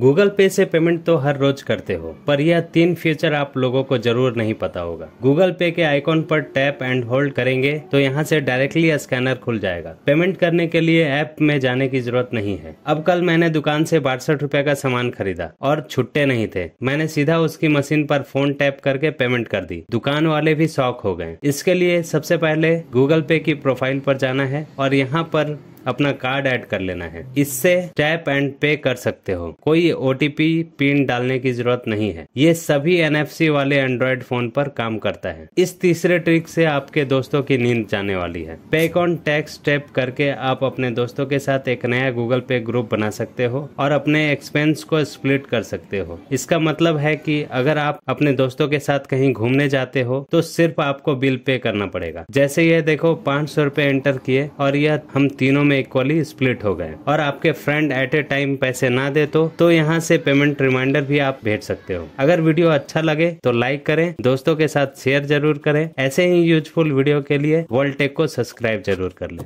Google पे से payment तो हर रोज करते हो पर यह तीन फीचर आप लोगों को जरूर नहीं पता होगा गूगल पे के आइकॉन पर टैप एंड होल्ड करेंगे तो यहाँ से डायरेक्टली स्कैनर खुल जाएगा पेमेंट करने के लिए ऐप में जाने की जरूरत नहीं है अब कल मैंने दुकान से बासठ रूपए का सामान खरीदा और छुट्टे नहीं थे मैंने सीधा उसकी मशीन पर फोन टैप करके पेमेंट कर दी दुकान वाले भी शौक हो गए इसके लिए सबसे पहले गूगल पे की प्रोफाइल पर जाना है और यहाँ पर अपना कार्ड ऐड कर लेना है इससे टैप एंड पे कर सकते हो कोई ओ पिन डालने की जरूरत नहीं है ये सभी एन वाले एंड्रॉयड फोन पर काम करता है इस तीसरे ट्रिक से आपके दोस्तों की नींद जाने वाली है पेकॉन टैक्स टैप करके आप अपने दोस्तों के साथ एक नया गूगल पे ग्रुप बना सकते हो और अपने एक्सपेंस को स्प्लिट कर सकते हो इसका मतलब है कि अगर आप अपने दोस्तों के साथ कहीं घूमने जाते हो तो सिर्फ आपको बिल पे करना पड़ेगा जैसे यह देखो पाँच सौ एंटर किए और यह हम तीनों में में इक्वली स्प्लिट हो गए और आपके फ्रेंड एट ए टाइम पैसे ना दे तो, तो यहाँ से पेमेंट रिमाइंडर भी आप भेज सकते हो अगर वीडियो अच्छा लगे तो लाइक करें दोस्तों के साथ शेयर जरूर करें ऐसे ही यूजफुल वीडियो के लिए वर्ल्ड टेक को सब्सक्राइब जरूर कर लें